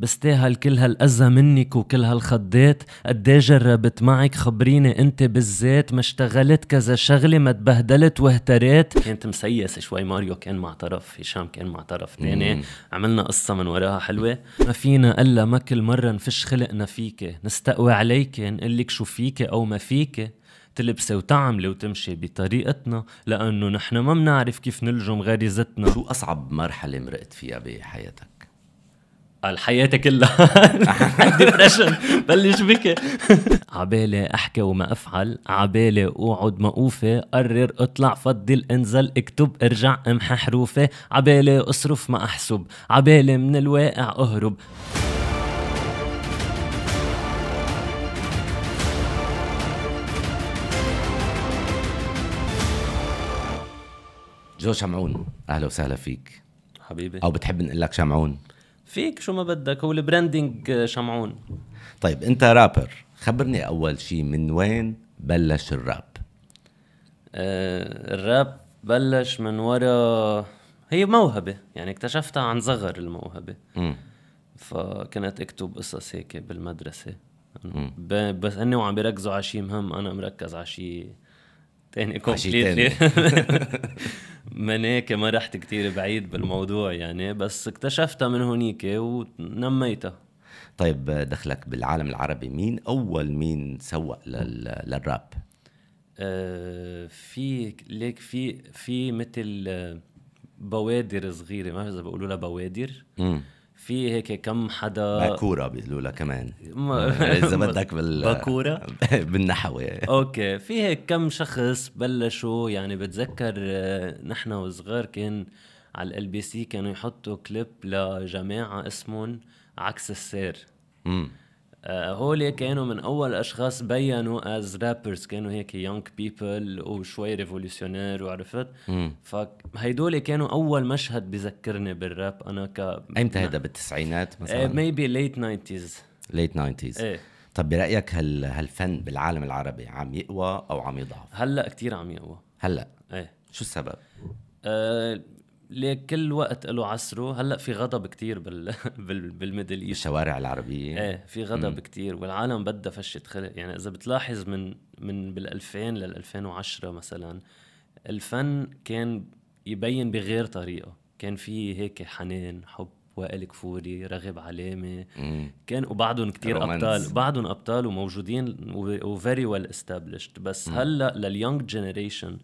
بستاهل كل هالأذى منك وكل هالخضات قد إيه جربت معك خبريني انت بالذات ما اشتغلت كذا شغله ما تبهدلت واهتريت كانت مسيسه شوي ماريو كان مع طرف هشام كان مع طرف تاني عملنا قصه من وراها حلوه ما فينا الا ما كل مره نفش خلقنا فيك نستقوى عليك نقلك شو فيك او ما فيك تلبسي وتعملي وتمشي بطريقتنا لانه نحن ما بنعرف كيف نلجم غريزتنا شو اصعب مرحله مرقت فيها بحياتك قال حياتي كلها ديبرشن بلش بكي عبالي احكي وما افعل عبالي اقعد اوفي قرر اطلع فضل انزل اكتب ارجع امحى حروفي عبالي اصرف ما احسب عبالي من الواقع اهرب جو شمعون اهلا وسهلا فيك حبيبي او بتحب نقول لك شمعون فيك شو ما بدك هو البراندنج آه، شمعون طيب انت رابر خبرني اول شيء من وين بلش الراب آه، الراب بلش من ورا هي موهبة يعني اكتشفتها عن صغر الموهبة م. فكنت اكتب قصص هيك بالمدرسة بس اني وعم بركزوا على شيء مهم انا مركز على شيء تاني كومبليتلي آه، مناكة ما رحت كتير بعيد بالموضوع يعني بس اكتشفتها من هونيك ونميتها طيب دخلك بالعالم العربي مين اول مين سوق لل... للراب آه في ليك في في مثل آه، بوادر صغيره ما بعرف اذا بيقولوا لها بوادر مم. في هيك كم حدا باكوره بيقولوا لها كمان آه، اذا بدك بال باكوره بالنحوي اوكي في هيك كم شخص بلشوا يعني بتذكر آه، نحن وصغار كان على ال بي سي كانوا يحطوا كليب لجماعه اسمهم عكس السير امم آه، هول كانوا من اول اشخاص بينوا از رابرز كانوا هيك يونج بيبل وشوي ريفولوشنير وعرفت فهيدول كانوا اول مشهد بذكرني بالراب انا ك امتى هيدا نعم. بالتسعينات آه، مثلا؟ ميبي ليت 90s ليت 90s ايه طب برايك هل هالفن بالعالم العربي عم يقوى او عم يضعف؟ هلا كتير عم يقوى هلا ايه شو السبب؟ أه ليك كل وقت له عصره هلا في غضب كتير بال بالميدل ايست بالشوارع العربيه ايه في غضب مم. كتير والعالم بدها فشه خلق يعني اذا بتلاحظ من من بال2000 لل2010 مثلا الفن كان يبين بغير طريقه كان في هيك حنان حب وائل كفوري رغب علامه مم. كان وبعضهم كتير رومانس. ابطال بعضهم ابطال وموجودين وفيري ويل استابليشد بس مم. هلا لليونج جينيريشن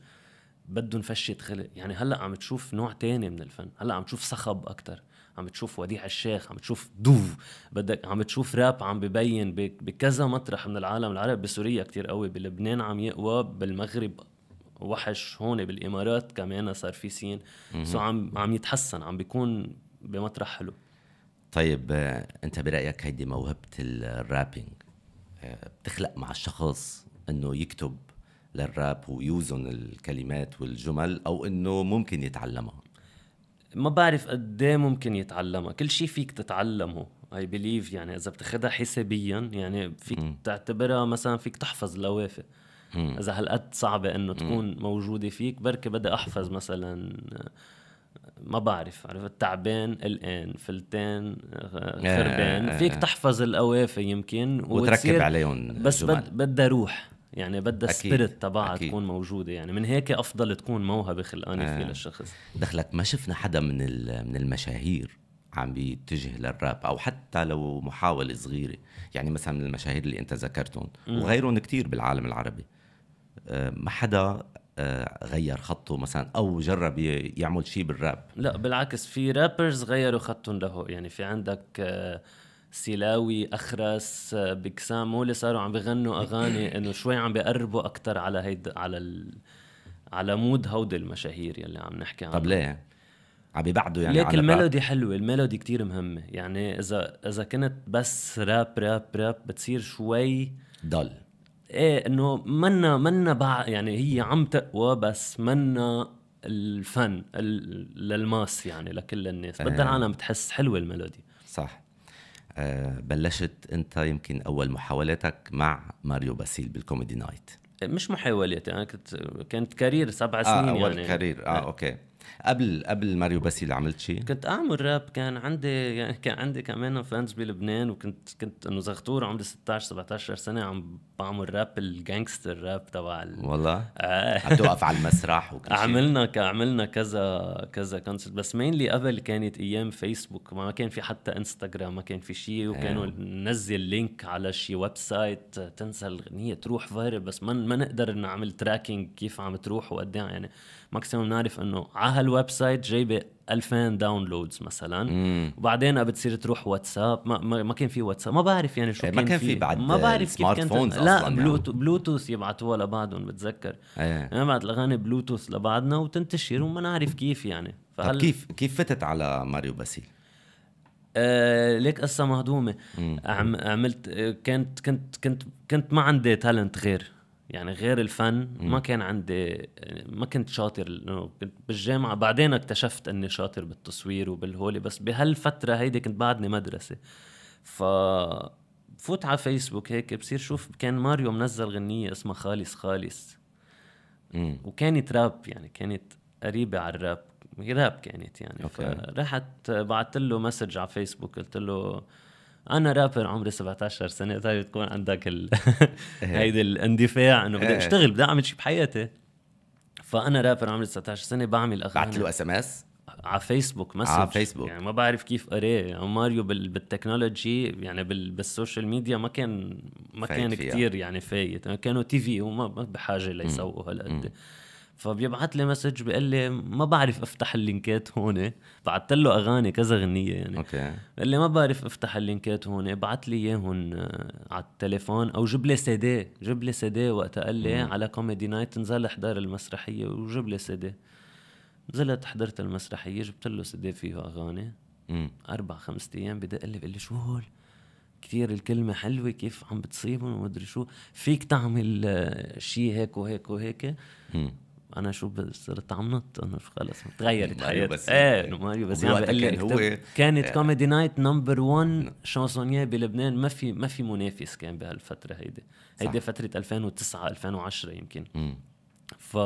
بدهم فشة خلق يعني هلا عم تشوف نوع تاني من الفن هلا عم تشوف صخب أكتر عم تشوف وديع الشيخ عم تشوف دوف بدك عم تشوف راب عم ببين بكذا مطرح من العالم العربي بسوريا كتير قوي بلبنان عم يقوى بالمغرب وحش هون بالامارات كمان صار في سين سو عم عم يتحسن عم بيكون بمطرح حلو طيب آه، انت برايك هيدي موهبه الرابينج آه، بتخلق مع الشخص انه يكتب للراب ويوزن الكلمات والجمل او انه ممكن يتعلمها ما بعرف قد إيه ممكن يتعلمها كل شيء فيك تتعلمه اي بليف يعني اذا بتاخذها حسابيا يعني فيك م. تعتبرها مثلا فيك تحفظ لوافه اذا هالقد صعبه انه تكون م. موجوده فيك بركي بدي احفظ مثلا ما بعرف عرفت تعبان الان فلتان آه، خربان آه، فيك آه. تحفظ القوافي يمكن وتركب عليهم بس بدها روح يعني بدها السبيريت تبعها تكون موجوده يعني من هيك افضل تكون موهبه خلقانه آه. في للشخص دخلك ما شفنا حدا من من المشاهير عم بيتجه للراب او حتى لو محاوله صغيره يعني مثلا من المشاهير اللي انت ذكرتهم وغيرهم كتير بالعالم العربي آه، ما حدا آه، غير خطه مثلا او جرب يعمل شيء بالراب لا بالعكس في رابرز غيروا خطهم له يعني في عندك آه، سيلاوي اخرس آه، بكسام اللي صاروا عم بغنوا اغاني انه شوي عم بقربوا اكثر على هيد على ال... على مود هودي المشاهير يلي عم نحكي عنه طب ليه؟ عم بيبعدوا يعني ليك الميلودي حلوه الميلودي كتير مهمه يعني اذا اذا كنت بس راب راب راب بتصير شوي ضل ايه انه منا منا بع... يعني هي عم تقوى بس منا الفن للماس يعني لكل الناس إيه. بدها العالم تحس حلوه الميلودي آه، بلشت انت يمكن اول محاولاتك مع ماريو باسيل بالكوميدي نايت مش محاولات انا كنت كانت كارير سبع آه، سنين آه أول يعني كارير اه, آه. اوكي قبل قبل ماريو اللي عملت شيء؟ كنت اعمل راب كان عندي يعني كان عندي كمان فانز بلبنان وكنت كنت انه زغطور عمري 16 17 سنه عم بعمل راب الجانجستر راب تبع ال... والله؟ آه. عم توقف على المسرح وكل شيء عملنا عملنا كذا كذا كونسرت بس مينلي قبل كانت ايام فيسبوك ما كان في حتى انستغرام ما كان في شيء إيه. وكانوا ننزل لينك على شيء ويب سايت تنسى الاغنيه تروح فايرل بس ما ما نقدر نعمل تراكينج كيف عم تروح وقد يعني ماكسيموم نعرف انه على هالويب سايت جايبه 2000 داونلودز مثلا مم. وبعدين بتصير تروح واتساب ما, ما, ما كان في واتساب ما بعرف يعني شو كان إيه، ما كان في بعد ما بعرف كيف كانت فونز لا بلوتو يعني. بلوتوث يبعتوها لبعضهم بتذكر ايه. نبعت يعني الاغاني بلوتوث لبعضنا وتنتشر وما نعرف كيف يعني فهل طب كيف كيف فتت على ماريو باسيل؟ آه ليك قصه مهضومه عم عملت كنت كنت كنت كنت ما عندي تالنت غير يعني غير الفن ما كان عندي ما كنت شاطر كنت بالجامعه بعدين اكتشفت اني شاطر بالتصوير وبالهولي بس بهالفتره هيدي كنت بعدني مدرسه ف فوت على فيسبوك هيك بصير شوف كان ماريو منزل غنية اسمها خالص خالص مم. وكانت راب يعني كانت قريبة على الراب راب كانت يعني أوكي. فرحت بعت له مسج على فيسبوك قلت له انا رابر عمري 17 سنه طيب تكون عندك ال... إيه. هيدي الاندفاع انه بدي اشتغل إيه. بدي اعمل شيء بحياتي فانا رابر عمري 19 سنه بعمل اغاني بعت له اس ام اس على فيسبوك آه، مسج على فيسبوك يعني ما بعرف كيف قريه يعني ماريو بال... بالتكنولوجي يعني بال... بالسوشيال ميديا ما كان ما كان كثير يعني فايت يعني كانوا تي في وما بحاجه ليسوقوا هالقد فبيبعث لي مسج بيقول لي ما بعرف افتح اللينكات هون بعثت له اغاني كذا غنيه يعني اوكي قال لي ما بعرف افتح اللينكات هون بعث لي اياهم على التليفون او جيب لي سي دي جيب لي سي دي وقتها قال لي إيه، على كوميدي نايت نزل احضر المسرحيه وجيب لي سي دي نزلت حضرت المسرحيه جبت له سي دي فيه اغاني اربع خمس ايام بدق لي بقول لي شو هول كثير الكلمة حلوة كيف عم بتصيبهم ومدري شو فيك تعمل شيء هيك وهيك وهيك انا شو صرت عم نط انه خلص تغيرت بس ايه يعني انه ماريو بس يعني كان هو إيه. كانت كوميدي نايت نمبر 1 شانسونيه بلبنان ما في ما في منافس كان بهالفتره هيدي هيدي فتره 2009 2010 يمكن ف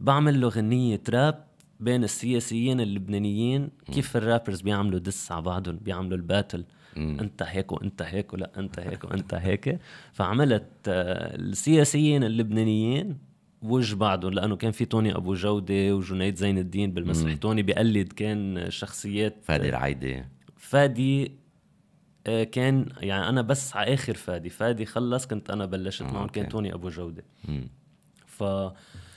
بعمل له غنية راب بين السياسيين اللبنانيين كيف الرابرز بيعملوا دس على بعضهم بيعملوا الباتل مم. انت هيك وانت هيك ولا انت هيك وانت هيك فعملت آه، السياسيين اللبنانيين وج بعضهم لانه كان في توني ابو جوده وجنيد زين الدين بالمسرح توني بقلد كان شخصيات فادي العايده فادي آه، كان يعني انا بس على اخر فادي فادي خلص كنت انا بلشت آه، معهم كان توني ابو جوده ف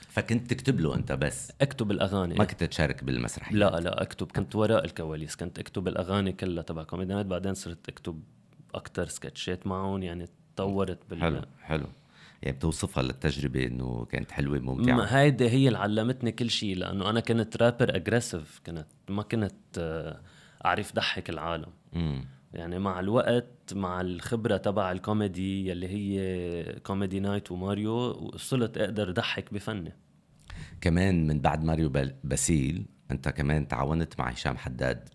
فكنت تكتب له انت بس اكتب الاغاني ما كنت تشارك بالمسرحيات لا لا اكتب كنت وراء الكواليس كنت اكتب الاغاني كلها تبع كوميديانات بعدين صرت اكتب اكثر سكتشات معهم يعني تطورت بال حلو حلو يعني بتوصفها للتجربه انه كانت حلوه ممتعه هيدي هي اللي علمتني كل شيء لانه انا كنت رابر اجريسيف كنت ما كنت آه، اعرف ضحك العالم مم. يعني مع الوقت مع الخبره تبع الكوميدي يلي هي كوميدي نايت وماريو وصلت اقدر ضحك بفني كمان من بعد ماريو باسيل انت كمان تعاونت مع هشام حداد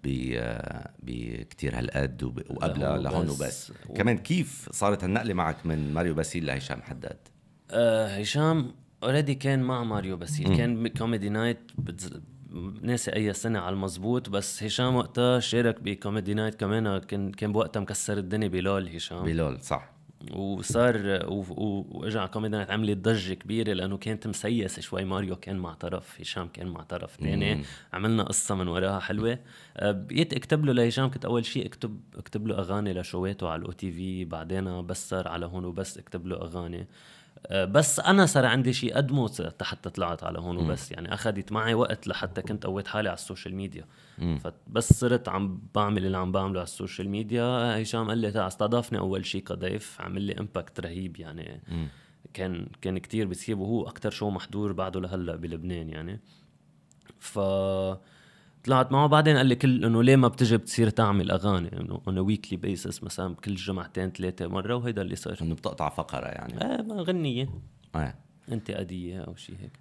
بكتير هالقد وقبلها لهون وبس و... كمان كيف صارت هالنقله معك من ماريو باسيل لهشام حداد؟ آه هشام اوريدي كان مع ماريو باسيل كان كوميدي نايت بتز... ناسي اي سنه على المزبوط بس هشام وقتها شارك بكوميدي نايت كمان كان كان بوقتها مكسر الدنيا بلول هشام بلول صح وصار واجى على كوميدي نايت عملت ضجه كبيره لانه كانت مسيسه شوي ماريو كان مع طرف هشام كان مع طرف ثاني عملنا قصه من وراها حلوه آه، بقيت اكتب له لهشام كنت اول شيء اكتب اكتب له اغاني لشواته على الاو تي في بعدين بس صار على هون وبس اكتب له اغاني بس انا صار عندي شيء اقدمه حتى طلعت على هون وبس يعني اخذت معي وقت لحتى كنت قويت حالي على السوشيال ميديا فبس صرت عم بعمل اللي عم بعمله على السوشيال ميديا هشام قال لي تعال استضافني اول شيء كضيف عمل لي امباكت رهيب يعني م. كان كان كثير بيصيب وهو اكثر شو محضور بعده لهلا بلبنان يعني ف طلعت معه بعدين قال لي كل انه ليه ما بتجي بتصير تعمل اغاني انه اون ويكلي بيسس مثلا كل جمعتين ثلاثه مره وهيدا اللي صار انه بتقطع فقره يعني ايه غنيه ايه قديه او شيء هيك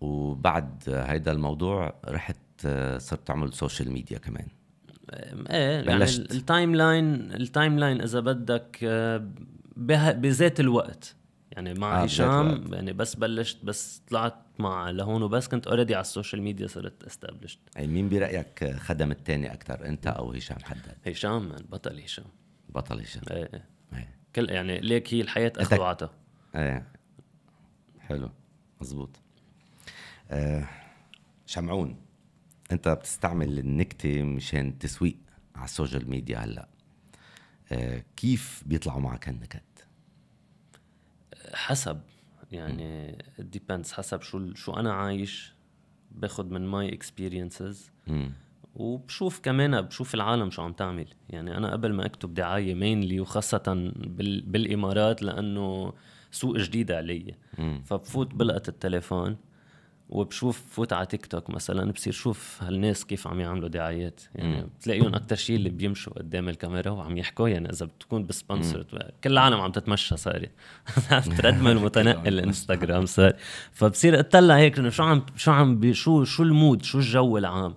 وبعد هيدا الموضوع رحت آه، صرت تعمل سوشيال ميديا كمان ايه يعني التايم لاين التايم لاين اذا بدك آه، بذات الوقت يعني مع آه هشام يعني بس بلشت بس طلعت مع لهون وبس كنت اوريدي على السوشيال ميديا صرت استابلشت اي مين برايك خدم الثاني اكثر انت او هشام حداد؟ هشام من بطل هشام بطل هشام إيه،, ايه ايه, كل يعني ليك هي الحياه اخذ وعطا ايه حلو مزبوط آه شمعون انت بتستعمل النكته مشان تسويق على السوشيال ميديا هلا آه كيف بيطلعوا معك النكت حسب يعني ديبندس حسب شو شو انا عايش باخذ من ماي اكسبيرينسز وبشوف كمان بشوف العالم شو عم تعمل يعني انا قبل ما اكتب دعايه مينلي وخاصه بال بالامارات لانه سوق جديد علي فبفوت بلقط التليفون وبشوف فوت على تيك توك مثلا بصير شوف هالناس كيف عم يعملوا دعايات يعني بتلاقيهم اكثر شيء اللي بيمشوا قدام الكاميرا وعم يحكوا يعني اذا بتكون بسبونسر كل العالم عم تتمشى صارت من المتنقل الانستغرام صار فبصير اطلع هيك شو عم شو عم شو شو المود شو الجو العام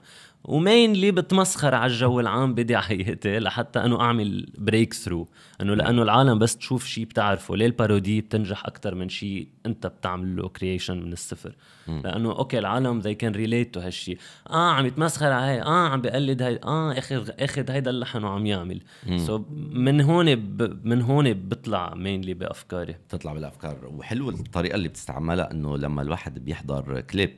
ومينلي بتمسخر على الجو العام بدعاياتي لحتى انه اعمل بريك ثرو انه نعم. لانه العالم بس تشوف شيء بتعرفه ليه البارودي بتنجح اكثر من شيء انت بتعمل له كرييشن من الصفر لانه اوكي العالم they كان ريليت تو هالشيء اه عم يتمسخر على هاي اه عم بقلد هاي اه اخذ اخذ هيدا اللحن وعم يعمل سو so من هون ب... من هون بطلع مينلي بافكاري بتطلع بالافكار وحلو الطريقه اللي بتستعملها انه لما الواحد بيحضر كليب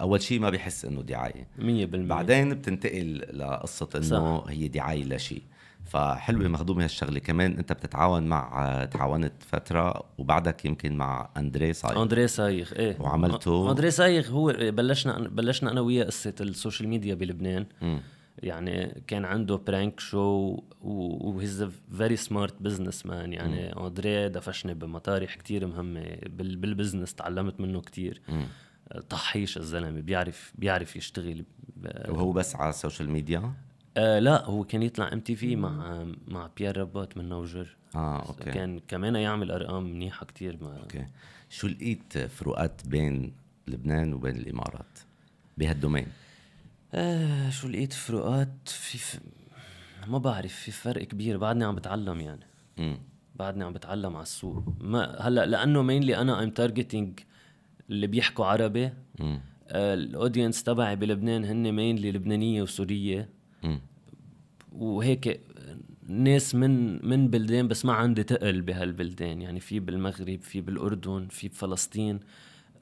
اول شيء ما بحس انه دعايه 100% بعدين بتنتقل لقصه انه صح. هي دعايه لشيء فحلوه مخدومه هالشغله كمان انت بتتعاون مع تعاونت فتره وبعدك يمكن مع اندري صايغ اندري صايغ ايه وعملته اندري صايغ هو بلشنا بلشنا انا وياه قصه السوشيال ميديا بلبنان م. يعني كان عنده برانك شو وهيز فيري سمارت بزنس مان يعني اندري دفشني بمطارح كتير مهمه بالبزنس تعلمت منه كتير م. طحيش الزلمه بيعرف بيعرف يشتغل وهو بس على السوشيال ميديا؟ آه لا هو كان يطلع ام تي في مع مع بيير رابات من نوجر اه اوكي كان كمان يعمل ارقام منيحه كثير مع اوكي شو لقيت فروقات بين لبنان وبين الامارات بهالدومين؟ آه شو لقيت فروقات في ف... ما بعرف في فرق كبير بعدني عم بتعلم يعني امم بعدني عم بتعلم على السوق ما هلا لانه مينلي انا ام تارجتينج اللي بيحكوا عربي آه، الاودينس تبعي بلبنان هن مين لبنانيه وسوريه وهيك ناس من من بلدان بس ما عندي تقل بهالبلدان يعني في بالمغرب في بالاردن في بفلسطين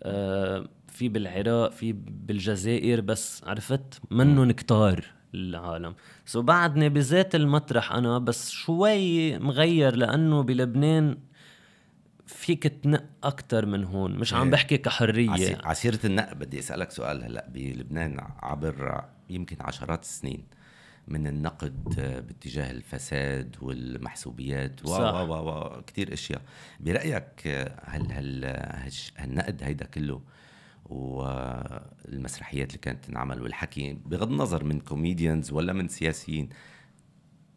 آه، في بالعراق في بالجزائر بس عرفت منهم كتار العالم سو بعدني بذات المطرح انا بس شوي مغير لانه بلبنان فيك تنق اكثر من هون مش عم إيه. بحكي كحريه عسيره النق بدي اسالك سؤال هلا بلبنان عبر يمكن عشرات السنين من النقد آه، باتجاه الفساد والمحسوبيات و و و كثير اشياء برايك آه، هل هل آه، هالنقد هيدا كله والمسرحيات اللي كانت تنعمل والحكي بغض النظر من كوميديانز ولا من سياسيين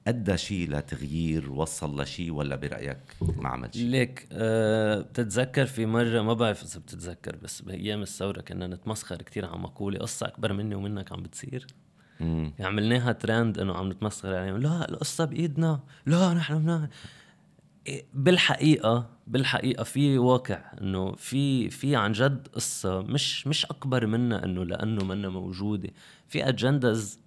ادى شيء لتغيير وصل لشيء ولا برايك ما عمل شيء؟ ليك أه بتتذكر في مره ما بعرف اذا بتتذكر بس بايام الثوره كنا نتمسخر كثير على مقوله قصه اكبر مني ومنك عم بتصير يعني عملناها ترند انه عم نتمسخر عليهم لا القصه بايدنا لا نحن بنعمل بالحقيقه بالحقيقه في واقع انه في في عن جد قصه مش مش اكبر منا انه لانه منا موجوده في اجندز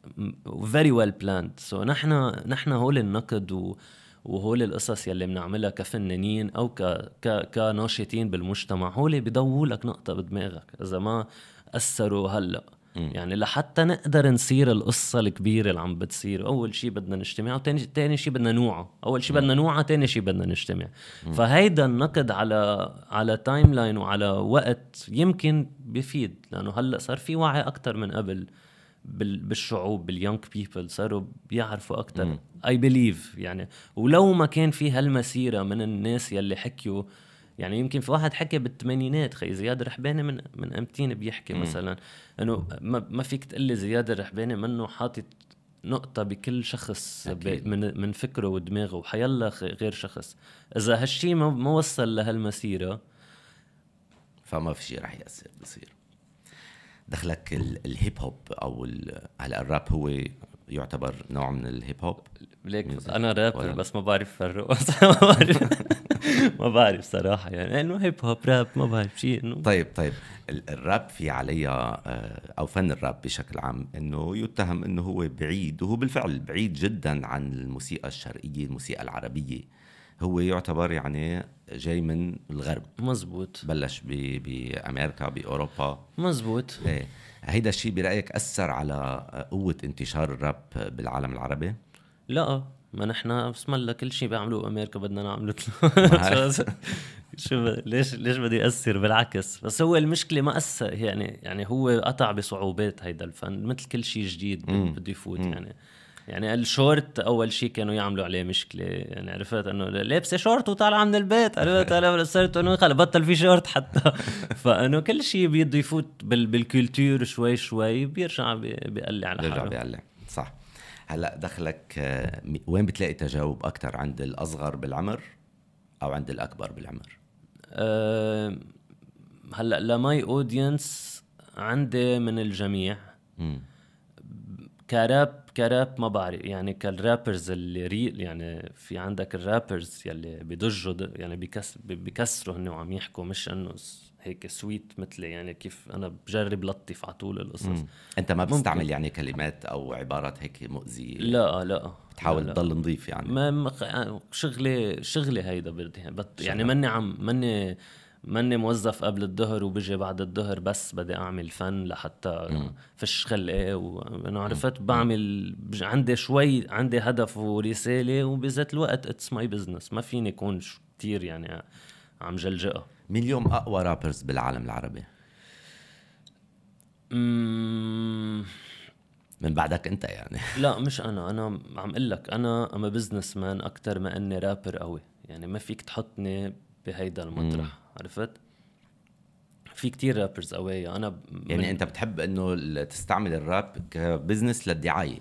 فيري ويل بلاند سو نحن نحن هول النقد و وهول القصص يلي بنعملها كفنانين او ك... ك... كناشطين بالمجتمع هول بيضووا لك نقطه بدماغك اذا ما اثروا هلا يعني لحتى نقدر نصير القصة الكبيرة اللي عم بتصير أول شيء بدنا نجتمع وتاني شيء بدنا نوعى أول شيء بدنا نوعى تاني شيء بدنا نجتمع م. فهيدا النقد على على تايم لاين وعلى وقت يمكن بفيد لأنه هلأ صار في وعي أكثر من قبل بالشعوب باليونج بيبل صاروا بيعرفوا اكثر اي بليف يعني ولو ما كان في هالمسيره من الناس يلي حكيوا يعني يمكن في واحد حكى بالثمانينات خي زياد رحباني من من امتين بيحكي مثلا انه ما, ما فيك تقول لي زياد الرحباني منه حاطط نقطة بكل شخص أكيد. من من فكره ودماغه وحيلا غير شخص، إذا هالشيء ما وصل لهالمسيرة فما في شيء رح يأثر بصير دخلك الهيب هوب أو هلا الراب هو يعتبر نوع من الهيب هوب ليك انا رابر بس ما بعرف فرق ما بعرف ما بعرف صراحه يعني انه هيب هوب راب ما بعرف شيء انه طيب طيب الراب في عليها آه، او فن الراب بشكل عام انه يتهم انه هو بعيد وهو بالفعل بعيد جدا عن الموسيقى الشرقيه الموسيقى العربيه هو يعتبر يعني جاي من الغرب مزبوط بلش بامريكا باوروبا مزبوط ايه هيدا الشيء برايك اثر على قوه انتشار الراب بالعالم العربي؟ لا آه. ما نحن بسم الله كل شيء بيعملوه بامريكا بدنا نعمله شو ب... ليش ليش بدي ياثر بالعكس بس هو المشكله ما اثر يعني يعني هو قطع بصعوبات هيدا الفن مثل كل شيء جديد بده يفوت يعني يعني الشورت اول شيء كانوا يعملوا عليه مشكله يعني عرفت انه لابسه شورت وطالعه من البيت عرفت انا صرت انه خلص بطل في شورت حتى فانه كل شيء بده يفوت بال بالكولتور شوي شوي بيرجع بيقلع على حاله بيرجع بيقلع هلا دخلك آه، وين بتلاقي تجاوب اكثر عند الاصغر بالعمر او عند الاكبر بالعمر أه هلا لماي اودينس عندي من الجميع م. كراب كراب ما بعرف يعني كالرابرز اللي ريل يعني في عندك الرابرز يلي بدجوا يعني بكسر بكسروا هن وعم يحكوا مش انه هيك سويت مثلي يعني كيف انا بجرب لطف على طول القصص انت ما بتستعمل ممكن. يعني كلمات او عبارات هيك مؤذيه لا لا بتحاول تضل نظيف يعني ما مخ... آه، شغلي شغلي هيدا بدي يعني، بط يعني ماني عم ماني ماني موظف قبل الظهر وبجي بعد الظهر بس بدي اعمل فن لحتى فش خلقي وانا عرفت بعمل عندي شوي عندي هدف ورساله وبذات الوقت اتس ماي بزنس ما فيني اكون كثير يعني عم جلجقها مين اليوم اقوى رابرز بالعالم العربي؟ من بعدك انت يعني لا مش انا انا عم اقول لك انا ام بزنس مان اكثر ما اني رابر قوي يعني ما فيك تحطني بهيدا المطرح مم. عرفت في كتير رابرز قوية انا ب... يعني انت بتحب انه تستعمل الراب كبزنس للدعاية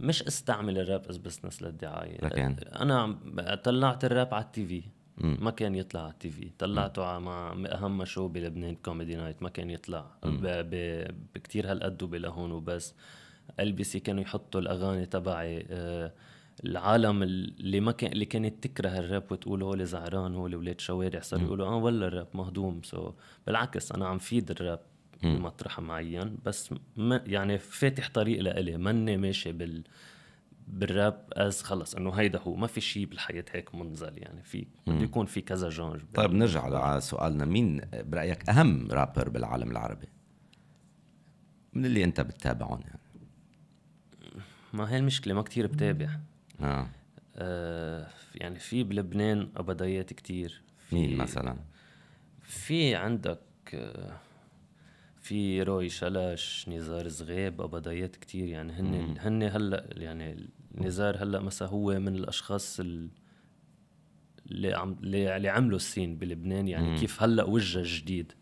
مش استعمل الراب از بزنس للدعاية لكن. انا طلعت الراب على التي في ما كان يطلع على التي في طلعته مع اهم شو بلبنان كوميدي نايت ما كان يطلع بكثير هالقد وبلهون وبس ال بي سي كانوا يحطوا الاغاني تبعي آه، العالم اللي ما كان اللي كانت تكره الراب وتقول هول زعران هول ولاد شوارع صاروا يقولوا اه والله الراب مهضوم سو بالعكس انا عم فيد الراب بمطرح معين بس ما يعني فاتح طريق لإلي ماني ماشي بال بالراب از خلص انه هيدا هو ما في شيء بالحياه هيك منزل يعني في بده يكون في كذا جونج طيب نرجع على سؤالنا مين برايك اهم رابر بالعالم العربي من اللي انت بتتابعهم يعني ما هي المشكله ما كتير بتابع آه. آه يعني في بلبنان ابديات كتير في مين مثلا في عندك آه في روي شلش نزار صغيب ابديات كتير يعني هن مم. هن هلا يعني نزار هلا مثلا هو من الاشخاص اللي عم اللي عملوا السين بلبنان يعني مم. كيف هلا وجه جديد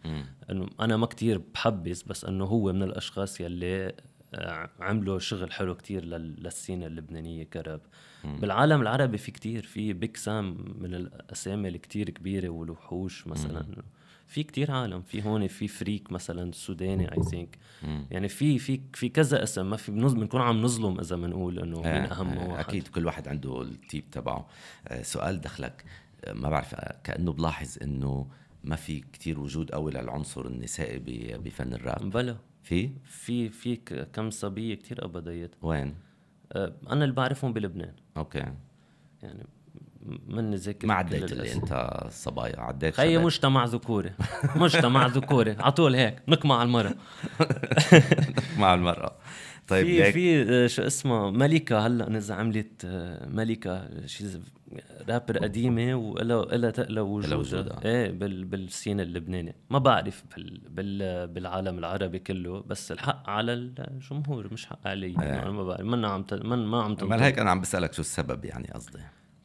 انه انا ما كتير بحبس بس انه هو من الاشخاص يلي آه، عملوا شغل حلو كتير للسين اللبنانية كراب مم. بالعالم العربي في كتير في بيك سام من الأسامي الكتير كبيرة والوحوش مثلا مم. في كتير عالم في هون في فريك مثلا سوداني اي ثينك يعني في في في كذا اسم ما في بنكون عم نظلم اذا بنقول انه مين إيه، اهم آه واحد اكيد كل واحد عنده التيب تبعه آه سؤال دخلك آه ما بعرف آه، كانه بلاحظ انه ما في كتير وجود قوي للعنصر النسائي بفن الراب بلا في في في كم صبيه كتير ابديت وين؟ آه، انا اللي بعرفهم بلبنان اوكي يعني من نذاكر ما عديت اللي انت صبايا عديت خيي مجتمع ذكوري مجتمع ذكوري على طول هيك نقمع على المرأة نقمع على المرأة طيب في في آه، شو اسمه ملكة هلا نزع عملت ملكة شي رابر قديمة وإلها إلها تقلى وجودها ايه بال بالسين اللبناني ما بعرف بال بال بالعالم العربي كله بس الحق على الجمهور مش حق علي ايه. يعني ما بعرف منا عم من ما عم تنطق هيك أنا عم بسألك شو السبب يعني قصدي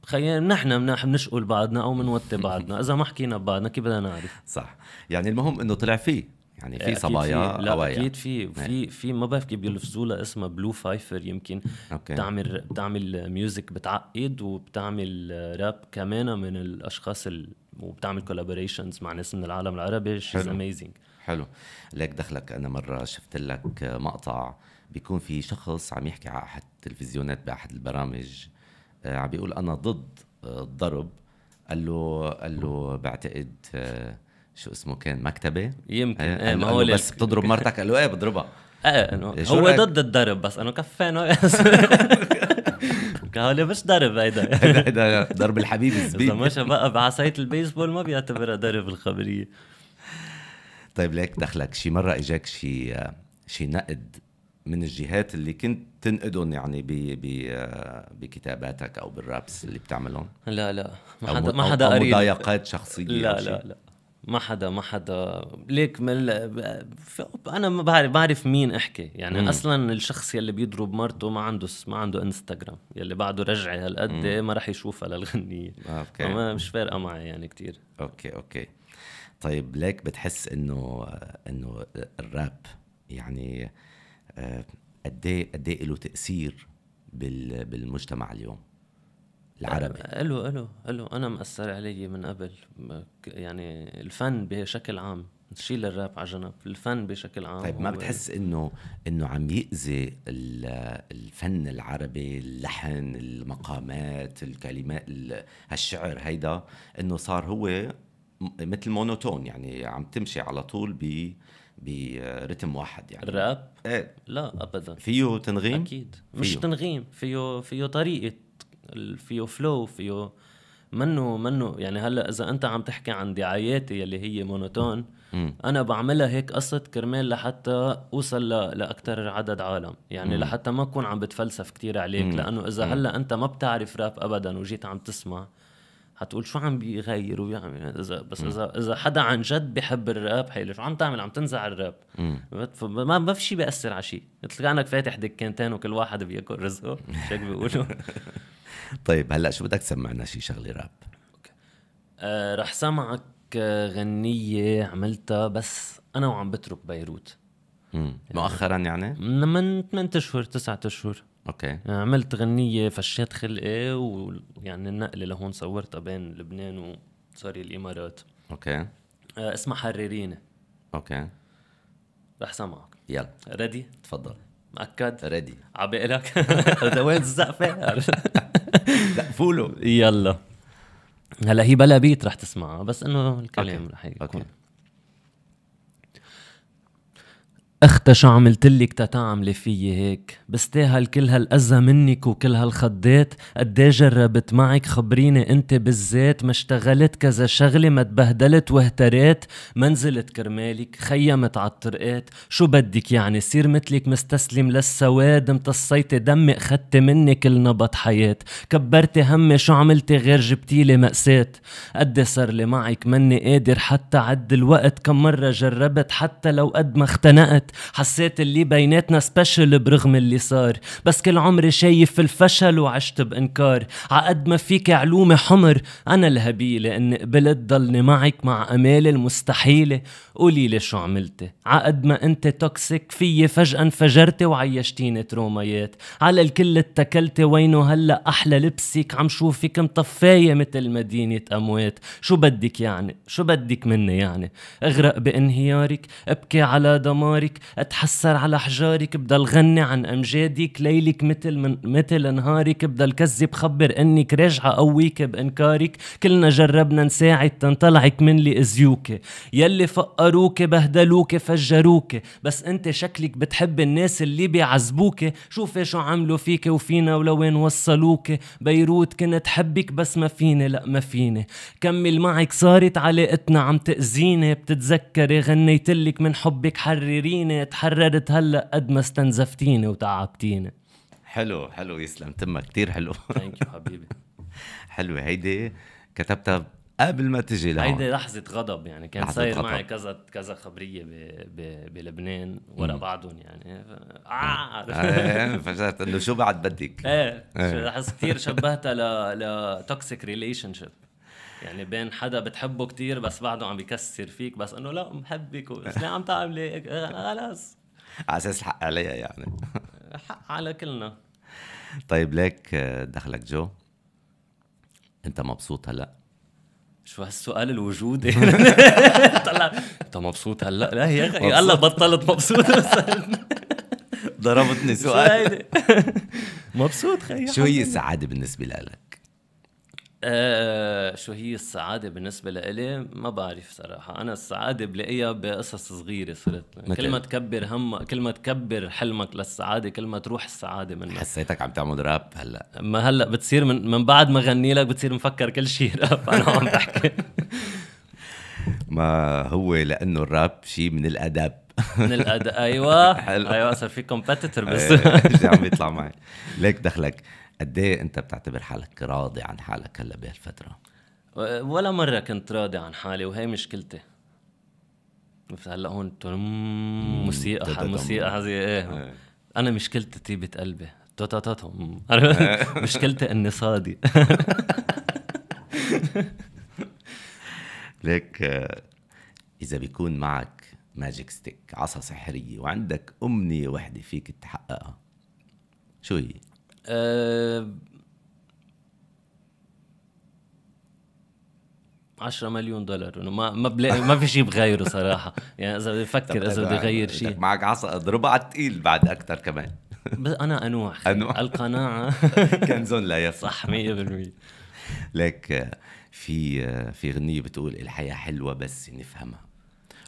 خلينا نحن بنحب بنشقل بعضنا او بنوتي بعضنا اذا ما حكينا ببعضنا كيف بدنا نعرف صح يعني المهم انه طلع فيه يعني في صبايا لا اكيد في إيه. في في ما بعرف كيف بيلفظوا لها اسمها بلو فايفر يمكن أوكي. بتعمل بتعمل ميوزك بتعقد وبتعمل راب كمان من الاشخاص ال... وبتعمل كولابوريشنز مع ناس من العالم العربي شيز اميزنج حلو ليك دخلك انا مره شفت لك مقطع بيكون في شخص عم يحكي على احد التلفزيونات باحد البرامج آه، عم بيقول انا ضد آه، الضرب قال له قال له بعتقد آه، شو اسمه كان مكتبه يمكن ايه ما هو بس بتضرب مرتك قال له ايه بضربها ايه انه إيه، هو ضد الضرب بس انه قال هولي مش ضرب هيدا هيدا ضرب الحبيب الزبيب اذا مش بقى بعصايه البيسبول ما بيعتبرها ضرب الخبريه طيب ليك دخلك شي مره اجاك شي شي نقد من الجهات اللي كنت تنقدهم يعني بي بي بكتاباتك او بالرابس اللي بتعملهم؟ لا لا ما حدا ما حدا قريب مضايقات شخصيه لا لا لا ما حدا ما حدا ليك مل... انا ما بعرف بعرف مين احكي يعني مم. اصلا الشخص يلي بيضرب مرته ما عنده ما عنده انستغرام يلي بعده رجعي هالقد ما راح يشوفها للغنيه اوكي ما مش فارقه معي يعني كتير اوكي اوكي طيب ليك بتحس انه انه الراب يعني آه، قد ايه قد ايه له تاثير بالمجتمع اليوم العربي الو الو الو انا مأثر علي من قبل يعني الفن بشكل عام نشيل الراب على جنب الفن بشكل عام طيب ما بتحس انه انه عم يأذي الفن العربي اللحن المقامات الكلمات هالشعر هيدا انه صار هو مثل مونوتون يعني عم تمشي على طول ب برتم واحد يعني الراب؟ ايه لا ابدا فيه تنغيم؟ اكيد فيه. مش تنغيم فيه فيه طريقه فيه فلو فيه منه منه يعني هلا اذا انت عم تحكي عن دعاياتي يلي هي مونوتون انا بعملها هيك قصه كرمال لحتى اوصل لاكثر عدد عالم يعني لحتى ما اكون عم بتفلسف كتير عليك لانه اذا هلا انت ما بتعرف راب ابدا وجيت عم تسمع حتقول شو عم بيغير ويعمل اذا بس اذا اذا حدا عن جد بحب الراب حيلي شو عم تعمل عم تنزع الراب ما ما في شيء بياثر على شيء مثل كانك فاتح دكانتين وكل واحد بياكل رزقه مش هيك بيقولوا طيب هلا شو بدك تسمعنا شيء شغله راب اوكي آه رح سمعك آه، غنيه عملتها بس انا وعم بترك بيروت مؤخرا يعني؟ من 8 اشهر 9 اشهر اوكي عملت غنيه فشيت خلقي ويعني النقله لهون صورتها بين لبنان وسوري الامارات اوكي آه، اسمها حريريني اوكي رح سمعك يلا ريدي تفضل مأكد ريدي عبالك وين الزقفة فولو يلا هلا هي بلا بيت رح تسمعها بس انه الكلام رح يكون أوكي. اختا شو عملت لك تتعملي فيي هيك بستاهل كل هالاذى منك وكل هالخضات قد إيه جربت معك خبريني انت بالذات ما اشتغلت كذا شغله ما تبهدلت واهتريت ما نزلت كرمالك خيمت على الطرقات شو بدك يعني صير مثلك مستسلم للسواد امتصيتي دمي اخدت مني كل نبض حياه كبرتي همي شو عملتي غير جبتيلي مأساة قد إيه صار لي معك مني قادر حتى عد الوقت كم مره جربت حتى لو قد ما اختنقت حسيت اللي بيناتنا سبيشل برغم اللي صار بس كل عمري شايف الفشل وعشت بانكار عقد ما فيك علومة حمر انا الهبيلة اني قبلت ضلني معك مع امالي المستحيلة قولي لي شو عملتي عقد ما انت توكسيك فيي فجأة انفجرتي وعيشتيني ترومايات على الكل اتكلتي وينو هلا احلى لبسك عم شوفك مطفاية مثل مدينة اموات شو بدك يعني شو بدك مني يعني اغرق بانهيارك ابكي على دمارك اتحسر على حجارك بضل غني عن امجادك ليلك مثل من مثل نهارك بضل كذب خبر انك راجعه قويك بانكارك كلنا جربنا نساعد تنطلعك من اللي ازيوك يلي فقروك بهدلوك فجروك بس انت شكلك بتحب الناس اللي بيعذبوك شوفي شو عملوا فيك وفينا ولوين وصلوك بيروت كنت حبك بس ما فيني لا ما فيني كمل معك صارت علاقتنا عم تأذيني بتتذكري غنيتلك من حبك حرريني تحررتيني تحررت هلا قد ما استنزفتيني وتعبتيني حلو حلو يسلم تمك كتير حلو ثانك يو حبيبي حلوه هيدي كتبتها قبل ما تجي لهون هيدي لحظة غضب يعني كان صاير معي كذا كذا خبرية ب... ب... بلبنان ورا بعضهم يعني ف... آه, آه. آه، إيه، فجأة انه شو بعد بدك ايه, ايه. لحظة كثير شبهتها ل لتوكسيك ريليشن شيب يعني بين حدا بتحبه كتير بس بعده عم بكسر فيك بس انه لا بحبك ليه عم تعملي آه، خلص على اساس الحق عليها يعني حق على كلنا طيب ليك آه، دخلك جو انت مبسوط هلا شو هالسؤال الوجودي طلع انت مبسوط هلا لا يا اخي هلا بطلت مبسوط ضربتني سؤال مبسوط خيي شو هي السعاده بالنسبه لك آه شو هي السعادة بالنسبة لإلي ما بعرف صراحة أنا السعادة بلاقيها بقصص صغيرة صرت مثل. كل ما تكبر هم كل ما تكبر حلمك للسعادة كل ما تروح السعادة منك حسيتك عم تعمل راب هلا ما هلا بتصير من, من بعد ما غني لك بتصير مفكر كل شيء راب أنا عم بحكي ما هو لأنه الراب شيء من الأدب من الأدب أيوة أيوة صار في كومبيتيتور إيه، بس شو عم يطلع معي ليك دخلك قد ايه انت بتعتبر حالك راضي عن حالك هلا بهالفتره؟ أه، ولا مرة كنت راضي عن حالي وهي مشكلتي هلا هون موسيقى موسيقى هذه إيه. ايه انا مشكلتي طيبة قلبي مشكلتي اني صادي ليك آه، اذا بيكون معك ماجيك ستيك عصا سحرية وعندك أمنية وحدة فيك تحققها شو هي؟ أه... 10 مليون دولار انه ما ما بلا... ما في شيء بغيره صراحه يعني اذا بدي افكر اذا بدي اغير شيء معك عصا اضربها على الثقيل بعد اكثر كمان بس انا انوع انوع القناعه كنز لا يفنى صح 100% لك في في غنية بتقول الحياة حلوة بس نفهمها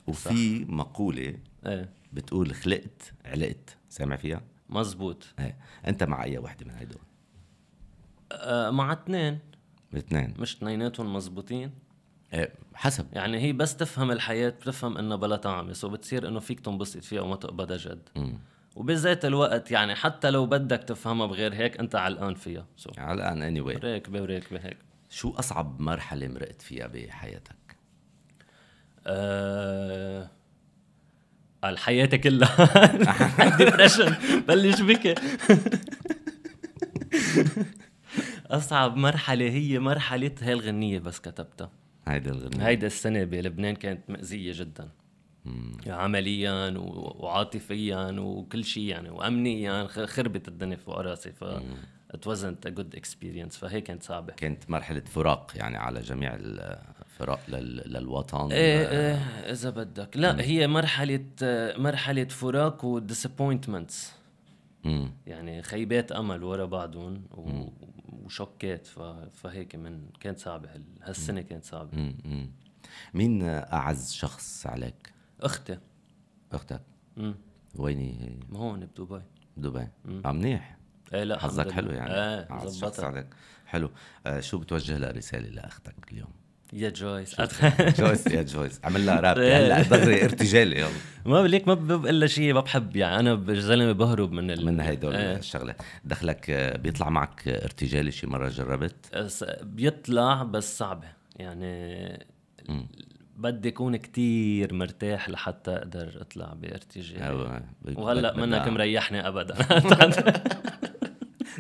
وفي صح. مقولة إيه. بتقول خلقت علقت سامع فيها؟ مزبوط ايه انت مع اي وحده من هدول؟ آه، مع اثنين اثنين مش اثنيناتهم مزبوطين ايه حسب يعني هي بس تفهم الحياه بتفهم انه بلا طعمه سو بتصير انه فيك تنبسط فيها وما تقبضها جد م. وبذات الوقت يعني حتى لو بدك تفهمها بغير هيك انت علقان فيها سو علقان اني anyway. راكبه وراكبه هيك شو اصعب مرحله مرقت فيها بحياتك؟ أه قال حياتي كلها ديبرشن بلش بكي اصعب مرحله هي مرحله هاي الغنيه بس كتبتها هيدا الغنيه هيدا السنه بلبنان كانت مأزيه جدا عمليا وعاطفيا وكل شيء يعني وامنيا خربت الدنيا فوق راسي ف it wasn't a good experience فهي كانت صعبه كانت مرحله فراق يعني على جميع الفراق لل... للوطن ايه ايه اذا بدك لا مم. هي مرحله مرحله فراق وديسابوينتمنتس يعني خيبات امل ورا بعضهم و... وشوكات ف... فهيك من كانت صعبه هالسنه كانت صعبه مين اعز شخص عليك؟ اختي اختك امم هي هون بدبي بدبي اه منيح ايه لا حظك حلو يعني اه عليك حلو آه شو بتوجه لها رساله لاختك اليوم يا جويس جويس يا جويس عمل لها راب هلا دغري ارتجالي يلا ما بليك ما بقول شيء ما بحب يعني انا زلمه بهرب من ال... من هدول آه. الشغله دخلك آه، بيطلع معك ارتجالي شي مره جربت بيطلع بس صعبه يعني م. بدي اكون كتير مرتاح لحتى اقدر اطلع بارتجالي وهلا منك مريحني ابدا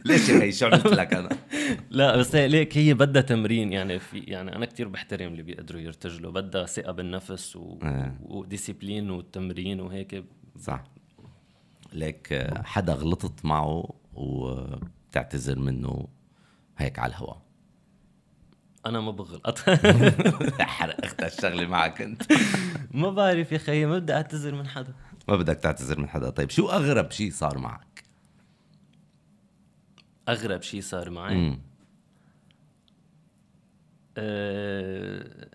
ليش هي شو عملت لك انا لا بس ليك هي بدها تمرين يعني في يعني انا كتير بحترم اللي بيقدروا يرتجلوا بدها ثقه بالنفس و... آه. وديسيبلين والتمرين وهيك صح ليك حدا غلطت معه وبتعتذر منه هيك على الهواء انا ما بغلط حرقت الشغله معك انت ما بعرف يا خيي ما بدي اعتذر من حدا ما بدك تعتذر من حدا طيب شو اغرب شيء صار معك اغرب شيء صار معي أه...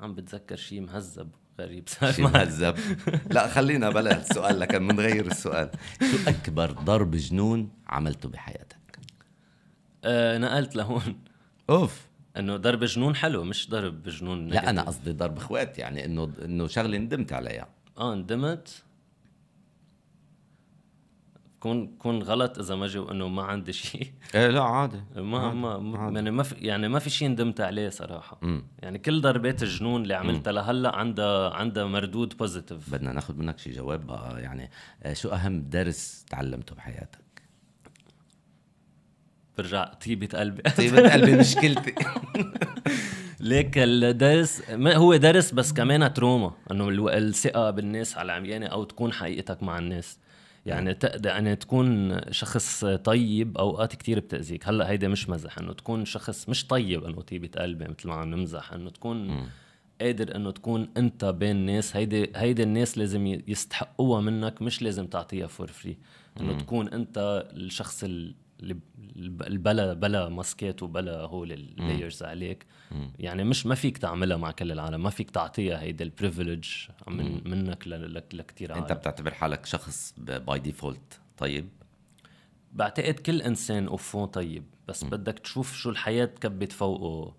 عم بتذكر شيء مهذب غريب صار معي مهذب لا خلينا بلا السؤال لكن بنغير السؤال شو اكبر ضرب جنون عملته بحياتك؟ أه نقلت لهون اوف انه ضرب جنون حلو مش ضرب جنون لا انا قصدي ضرب اخوات يعني انه انه شغله ندمت عليها اه ندمت كون كون غلط اذا ما جو انه ما عندي شيء ايه لا عادي ما عادة. ما عادة. يعني ما في يعني ما في شيء ندمت عليه صراحه مم. يعني كل ضربات الجنون اللي عملتها لهلا عندها عندها مردود بوزيتيف بدنا ناخذ منك شيء جواب بقى آه، يعني آه، شو اهم درس تعلمته بحياتك برجع طيبة قلبي طيبة قلبي مشكلتي ليك الدرس ما هو درس بس كمان تروما انه الثقه بالناس على العميانه او تكون حقيقتك مع الناس يعني تقدر ان يعني تكون شخص طيب اوقات كثير بتاذيك هلا هيدا مش مزح انه تكون شخص مش طيب انه طيبه قلبي مثل ما عم نمزح انه تكون م. قادر انه تكون انت بين ناس هيدي هيدي الناس لازم يستحقوها منك مش لازم تعطيها فور فري انه تكون انت الشخص بلا بلا ماسكات وبلا هول اللايرز عليك يعني مش ما فيك تعملها مع كل العالم ما فيك تعطيها هيدا البريفليج من منك لكثير عالم انت بتعتبر حالك شخص باي ديفولت طيب بعتقد كل انسان اوفون طيب بس مم. بدك تشوف شو الحياه كبت فوقه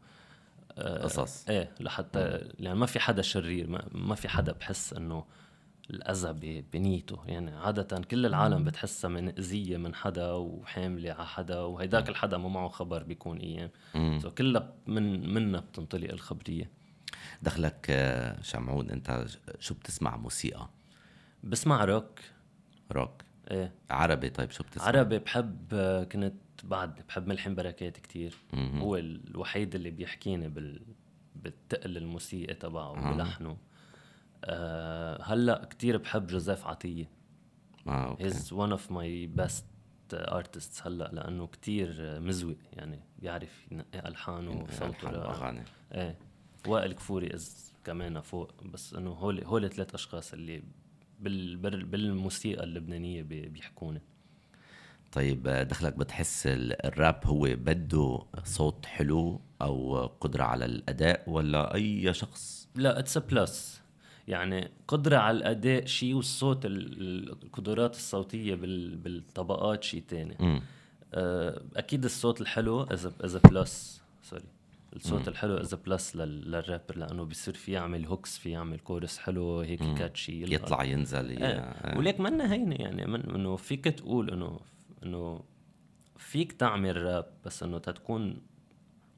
آه، قصص آه ايه لحتى مم. يعني ما في حدا شرير ما, ما في حدا بحس انه الاذى بنيته يعني عاده كل العالم بتحسها من اذيه من حدا وحامله على حدا وهيداك الحدا ما معه خبر بيكون ايام سو كلها من منا بتنطلق الخبريه دخلك آه، شمعون انت شو بتسمع موسيقى بسمع روك روك ايه عربي طيب شو بتسمع عربي بحب آه، كنت بعد بحب ملحم بركات كتير مم. هو الوحيد اللي بيحكيني بال بالتقل الموسيقي تبعه ولحنه آه، هلا كتير بحب جوزيف عطيه اه اوكي هيز ون اوف ماي بيست ارتستس هلا لانه كتير مزوق يعني بيعرف ينقي الحانه وصوته اغاني آه، ايه وائل كفوري از كمان فوق بس انه هول هول ثلاث اشخاص اللي بال بالموسيقى اللبنانيه بيحكوني طيب دخلك بتحس الراب هو بده صوت حلو او قدره على الاداء ولا اي شخص لا اتس بلس يعني قدرة على الأداء شيء والصوت القدرات الصوتية بالطبقات شيء تاني آه، أكيد الصوت الحلو إذا إذا بلس سوري الصوت الحلو إذا بلس للرابر لأنه بيصير فيه يعمل هوكس فيه يعمل كورس حلو هيك كاتشي يطلع ينزل آه. آه. وليك منا هينة يعني من إنه فيك تقول إنه إنه فيك تعمل راب بس إنه تتكون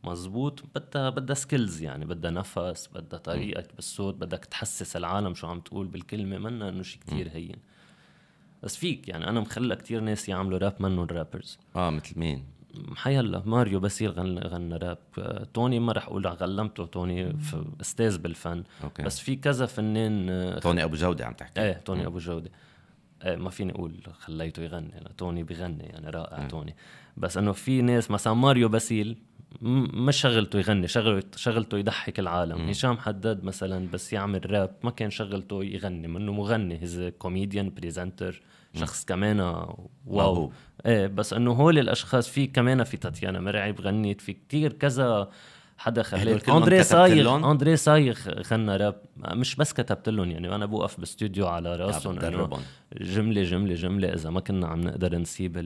مزبوط بدها بدها سكيلز يعني بدها نفس بدها طريقك بالصوت بدك تحسس العالم شو عم تقول بالكلمه منا انه شيء كثير هين بس فيك يعني انا مخلى كثير ناس يعملوا راب منهم رابرز اه مثل مين؟ حي هلا ماريو بسير غنى غنى راب توني ما رح اقول غلمته توني استاذ بالفن أوكي. بس في كذا فنان آه، توني ابو جوده عم تحكي ايه توني م. ابو جوده ايه ما فيني اقول خليته يغني توني بغني يعني رائع م. توني بس انه في ناس مثلا ماريو باسيل مش شغلته يغني شغلته شغلته يضحك العالم مم. هشام حداد مثلا بس يعمل راب ما كان شغلته يغني منه مغني هيز كوميديان بريزنتر شخص كمان آه، واو ايه بس انه هول الاشخاص في كمان في تاتيانا مرعب غنيت في كتير كذا حدا خليت اندري صايغ اندري صايغ غنى راب مش بس كتبت لهم يعني انا بوقف باستوديو على راسهم جمله جمله جمله اذا ما كنا عم نقدر نسيب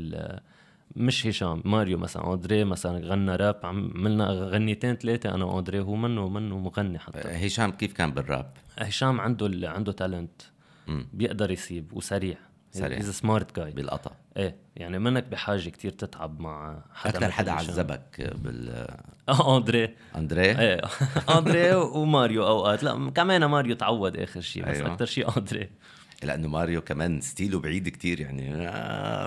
مش هشام ماريو مثلا اندري مثلا غنى راب عملنا غنيتين ثلاثه انا واندري هو منه منه مغني حتى أه، هشام كيف كان بالراب؟ هشام عنده عنده تالنت بيقدر يسيب وسريع سريع از سمارت جاي بالقطع ايه يعني منك بحاجه كتير تتعب مع حدا اكثر حدا عذبك بال اه اندري اندري ايه اندري وماريو اوقات لا كمان ماريو تعود اخر شيء بس أيوة. اكثر شيء اندري لانه ماريو كمان ستيله بعيد كتير يعني آه,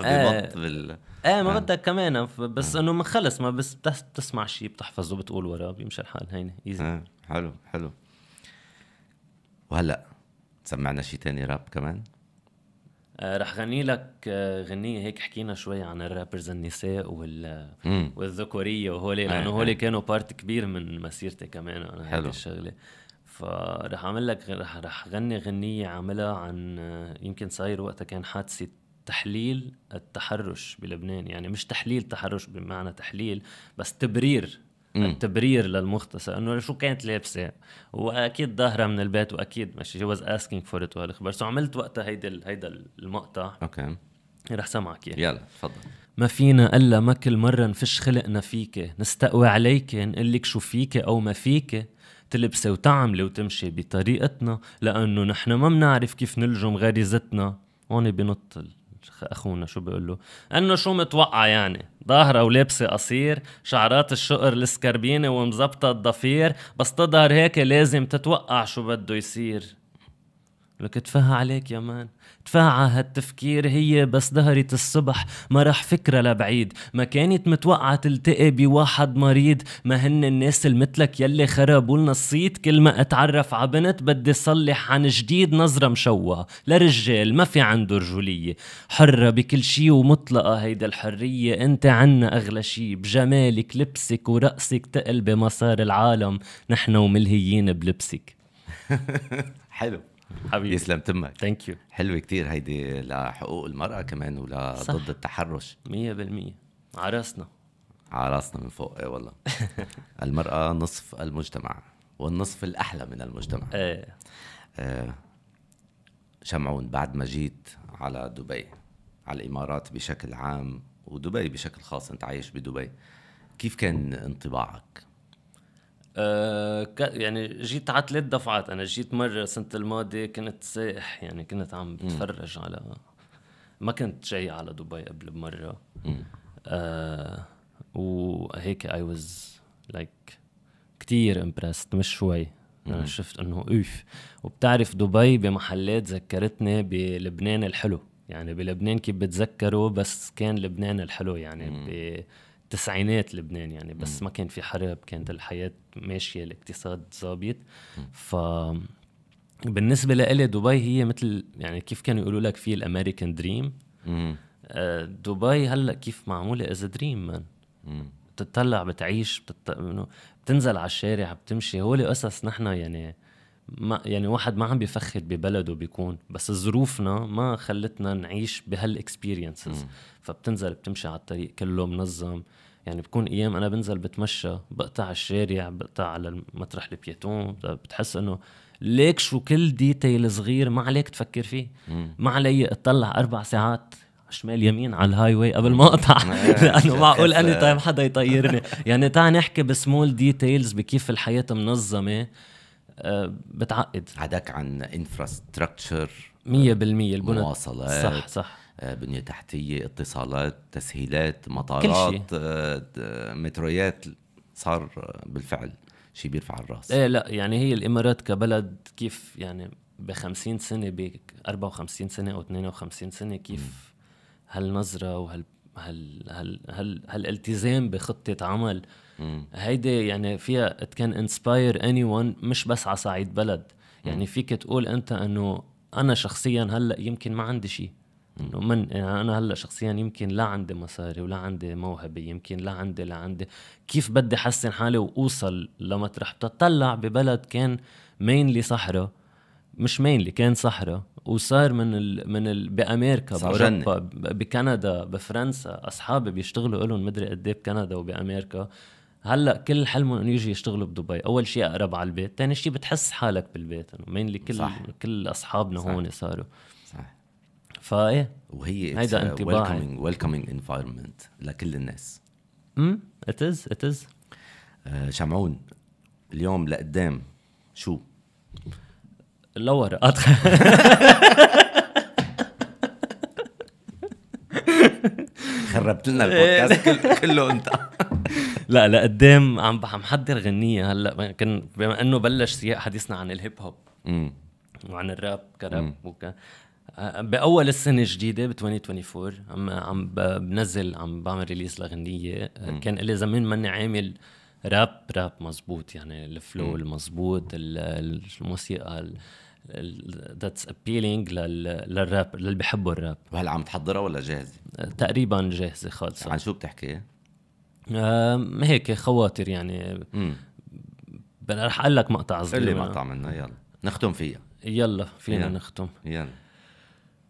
آه. ببط بال ايه ما آه. بدك كمان بس آه. انه ما خلص ما بس بتسمع شيء بتحفظه بتقول وراه بيمشي الحال هيني ايزي آه حلو حلو وهلا سمعنا شيء تاني راب كمان آه رح غني لك آه غنية هيك حكينا شوي عن الرابرز النساء وال والذكورية وهولي لأنه آه هولي كانوا بارت كبير من مسيرتي كمان أنا هيك الشغلة فرح اعمل لك رح, رح غني غنيه عاملها عن يمكن صاير وقتها كان حادثه تحليل التحرش بلبنان يعني مش تحليل تحرش بمعنى تحليل بس تبرير مم. التبرير للمغتصب انه شو كانت لابسه واكيد ظاهره من البيت واكيد ماشي شي واز اسكينج فور ات وهالاخبار سو عملت وقتها هيدا هيدا المقطع اوكي رح سمعك اياه يلا تفضل ما فينا الا ما كل مره نفش خلقنا فيك نستقوى عليك نقلك شو فيك او ما فيك تلبسي وتعملي وتمشي بطريقتنا لانه نحن ما بنعرف كيف نلجم غريزتنا هون بنط اخونا شو بيقول له انه شو متوقع يعني ظاهره ولابسه قصير شعرات الشقر السكربينه ومزبطه الضفير بس تظهر هيك لازم تتوقع شو بده يصير لك تفاها عليك يا مان تفاهى هالتفكير هي بس دهرت الصبح ما راح فكرة لبعيد ما كانت متوقعة تلتقي بواحد مريض ما هن الناس المتلك يلي خربوا لنا الصيت كل ما اتعرف عبنت بنت بدي صلح عن جديد نظرة مشوهة لرجال ما في عنده رجولية حرة بكل شي ومطلقة هيدا الحرية انت عنا اغلى شي بجمالك لبسك ورقصك تقل بمسار العالم نحن وملهيين بلبسك حلو حبيبي يسلم تمك ثانك يو حلوه كثير هيدي لحقوق المراه كمان ولضد التحرش 100% عرسنا عرسنا من فوق ايه والله المراه نصف المجتمع والنصف الاحلى من المجتمع ايه آه شمعون بعد ما جيت على دبي على الامارات بشكل عام ودبي بشكل خاص انت عايش بدبي كيف كان انطباعك أه يعني جيت على ثلاث دفعات انا جيت مره سنه الماضي كنت سائح يعني كنت عم بتفرج على ما كنت جاي على دبي قبل بمره أه وهيك اي واز لايك كثير امبرست مش شوي انا شفت انه اوف وبتعرف دبي بمحلات ذكرتني بلبنان الحلو يعني بلبنان كيف بتذكره بس كان لبنان الحلو يعني تسعينات لبنان يعني بس ما كان في حرب كانت الحياة ماشية الاقتصاد ظابط ف بالنسبة لإلي دبي هي مثل يعني كيف كانوا يقولوا لك في الامريكان دريم آه، دبي هلا كيف معمولة از دريم مان بتطلع بتعيش بتط... بتنزل على الشارع بتمشي هول قصص نحن يعني ما يعني واحد ما عم بيفخر ببلده بيكون بس ظروفنا ما خلتنا نعيش بهالاكسبيرينسز فبتنزل بتمشي على الطريق كله منظم يعني بكون ايام انا بنزل بتمشى بقطع الشارع بقطع على مطرح البيتون بتحس انه ليك شو كل ديتيل صغير ما عليك تفكر فيه ما علي اطلع اربع ساعات شمال يمين على الهاي واي قبل ما اقطع لانه معقول اني طيب حدا يطيرني يعني تعال نحكي بسمول ديتيلز بكيف الحياه منظمه آه، بتعقد عداك عن انفراستراكشر آه، 100% البنى مواصلات صح صح آه، بنيه تحتيه اتصالات تسهيلات مطارات مترويات صار بالفعل شيء بيرفع الراس ايه لا يعني هي الامارات كبلد كيف يعني ب 50 سنه ب 54 سنه او 52 سنه كيف م. هالنظره وهال هال هال هال هالالتزام بخطه عمل هيدي يعني فيها ات كان انسباير اني مش بس على صعيد بلد يعني فيك تقول انت انه انا شخصيا هلا يمكن ما عندي شيء انه من يعني انا هلا شخصيا يمكن لا عندي مصاري ولا عندي موهبه يمكن لا عندي لا عندي كيف بدي احسن حالي واوصل لمطرح بتطلع ببلد كان مينلي صحراء مش مينلي كان صحراء وصار من ال من ال بامريكا باوروبا بكندا بفرنسا اصحابي بيشتغلوا لهم مدري قد ايه بكندا وبامريكا هلا كل حلمهم انه يجي يشتغلوا بدبي اول شيء اقرب على البيت ثاني شيء بتحس حالك بالبيت انه مين اللي كل صح. كل اصحابنا صح. هون صاروا صح فايه وهي هيدا انطباع ويلكمينج ويلكمينج انفايرمنت لكل الناس امم ات از ات از شمعون اليوم لقدام شو لورا ادخل خربت لنا البودكاست كله انت لا لقدام عم عم حضر غنيه هلا كان بما انه بلش سياق حديثنا عن الهيب هوب وعن الراب كراب وكا آه، باول السنه الجديده ب 2024 عم عم بنزل عم بعمل ريليز لغنيه آه، كان لي زمان ماني عامل راب راب مزبوط يعني الفلو المزبوط الموسيقى ذاتس ابيلينج للراب للي بيحبوا الراب وهلا عم تحضرها ولا جاهزه؟ تقريبا جاهزه خالص عن شو بتحكي؟ هيك خواتر يعني رح اقول لك مقطع صغير لي مقطع منه يلا نختم فيها يلا فينا يلا. نختم يلا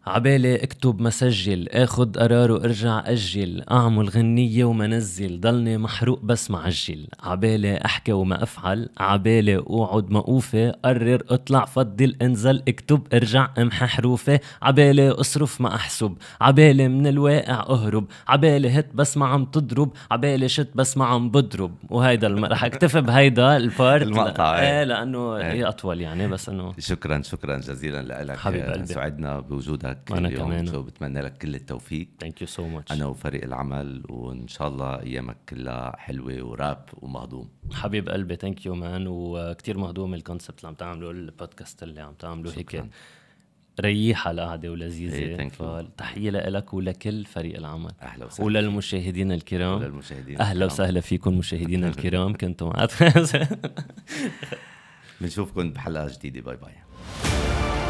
عبالي اكتب مسجل اخد قرار وارجع اجل اعمل غنية وما نزل ضلني محروق بس معجل عبالي احكي وما افعل عبالي اقعد مقوفة قرر اطلع فضل انزل اكتب ارجع امحى حروفي عبالي اصرف ما احسب عبالي من الواقع اهرب عبالي هت بس ما عم تضرب عبالي شت بس ما عم بضرب وهيدا الم... رح اكتفي بهيدا البارت المقطع إيه. ايه لانه إيه. هي اطول يعني بس انه شكرا شكرا جزيلا لك حبيبي قلبي سعدنا بوجودك لك وأنا كمان وبتمنى لك كل التوفيق ثانك يو سو ماتش انا وفريق العمل وان شاء الله ايامك كلها حلوه وراب ومهضوم حبيب قلبي ثانك يو مان وكثير مهضوم الكونسبت اللي عم تعمله البودكاست اللي عم تعمله هيك ريحة القعدة ولذيذة إيه، hey, تحية لك ولكل فريق العمل أهلا وسهلا وللمشاهدين الكرام وللمشاهدين أهلا وسهلا فيكم مشاهدينا الكرام كنتم بنشوفكم بحلقة جديدة باي باي